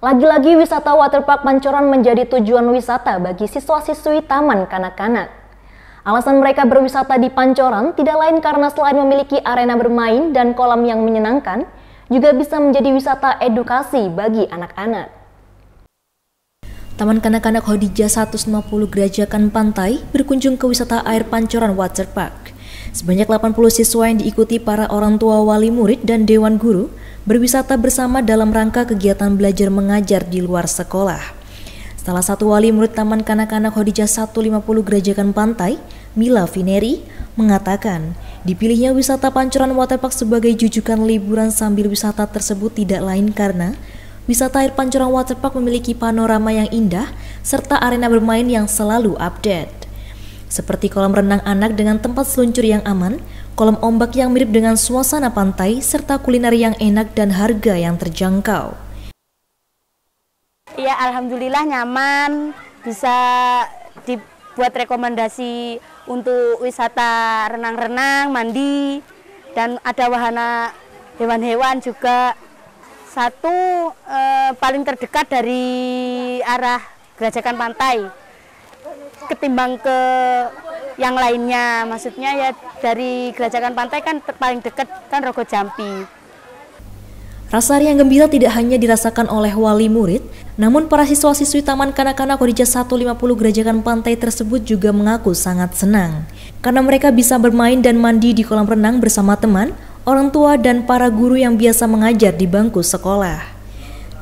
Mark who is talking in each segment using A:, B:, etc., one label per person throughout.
A: Lagi-lagi wisata waterpark Pancoran menjadi tujuan wisata bagi siswa-siswi taman kanak-kanak. Alasan mereka berwisata di Pancoran tidak lain karena selain memiliki arena bermain dan kolam yang menyenangkan, juga bisa menjadi wisata edukasi bagi anak-anak. Taman Kanak-Kanak Hodija 150 Gerajakan Pantai berkunjung ke wisata air Pancoran Waterpark. Sebanyak 80 siswa yang diikuti para orang tua wali murid dan dewan guru berwisata bersama dalam rangka kegiatan belajar mengajar di luar sekolah. Salah satu wali murid Taman Kanak-Kanak Hodijah 150 Gerajakan Pantai, Mila Vineri, mengatakan dipilihnya wisata pancuran waterpark sebagai jujukan liburan sambil wisata tersebut tidak lain karena wisata air pancuran waterpark memiliki panorama yang indah serta arena bermain yang selalu update. Seperti kolam renang anak dengan tempat seluncur yang aman, kolam ombak yang mirip dengan suasana pantai, serta kuliner yang enak dan harga yang terjangkau.
B: Ya, Alhamdulillah nyaman, bisa dibuat rekomendasi untuk wisata renang-renang, mandi, dan ada wahana hewan-hewan juga. Satu eh, paling terdekat dari arah gerajakan pantai ketimbang ke yang lainnya. Maksudnya ya dari Gerajakan Pantai kan paling dekat kan Rogo Jampi.
A: Rasa yang gembira tidak hanya dirasakan oleh wali murid, namun para siswa-siswi Taman Kanak-Kanak Kodija 150 Gerajakan Pantai tersebut juga mengaku sangat senang. Karena mereka bisa bermain dan mandi di kolam renang bersama teman, orang tua dan para guru yang biasa mengajar di bangku sekolah.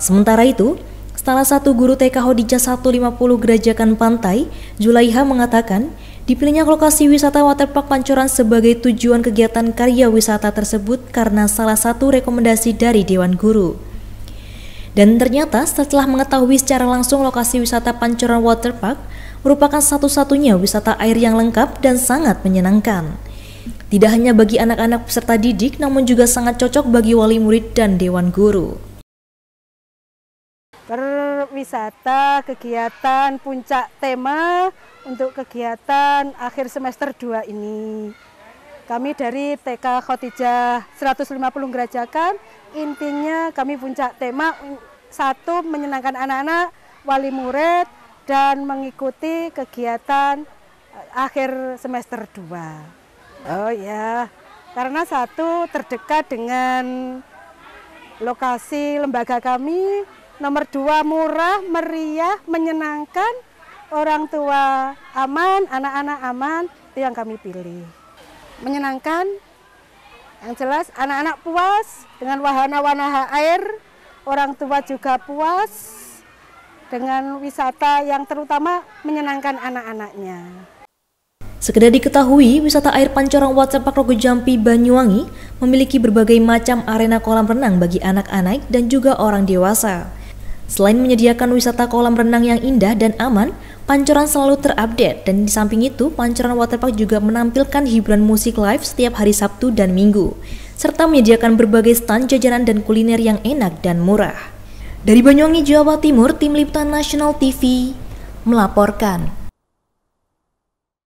A: Sementara itu, Salah satu guru TK Hodija 150 Gerajakan Pantai, Julaiha mengatakan, Dipilihnya lokasi wisata waterpark Pancoran sebagai tujuan kegiatan karya wisata tersebut karena salah satu rekomendasi dari Dewan Guru. Dan ternyata setelah mengetahui secara langsung lokasi wisata Pancoran Waterpark merupakan satu-satunya wisata air yang lengkap dan sangat menyenangkan. Tidak hanya bagi anak-anak peserta didik, namun juga sangat cocok bagi wali murid dan dewan guru
C: berwisata, kegiatan puncak tema untuk kegiatan akhir semester 2 ini. Kami dari TK Khotijah 150 Gerajakan, intinya kami puncak tema satu menyenangkan anak-anak, wali murid, dan mengikuti kegiatan eh, akhir semester 2. Oh ya, karena satu terdekat dengan lokasi lembaga kami, Nomor dua murah, meriah, menyenangkan, orang tua aman, anak-anak aman, itu yang kami pilih. Menyenangkan, yang jelas anak-anak puas dengan wahana-wahana air, orang tua juga puas dengan wisata yang terutama menyenangkan anak-anaknya.
A: Sekedar diketahui, wisata air pancorang Watsepak Rogo Jampi Banyuwangi memiliki berbagai macam arena kolam renang bagi anak-anak dan juga orang dewasa. Selain menyediakan wisata kolam renang yang indah dan aman, pancuran selalu terupdate dan di samping itu pancuran Waterpark juga menampilkan hiburan musik live setiap hari Sabtu dan Minggu, serta menyediakan berbagai stand jajanan dan kuliner yang enak dan murah. Dari Banyuwangi, Jawa Timur, Tim Liputan Nasional TV melaporkan.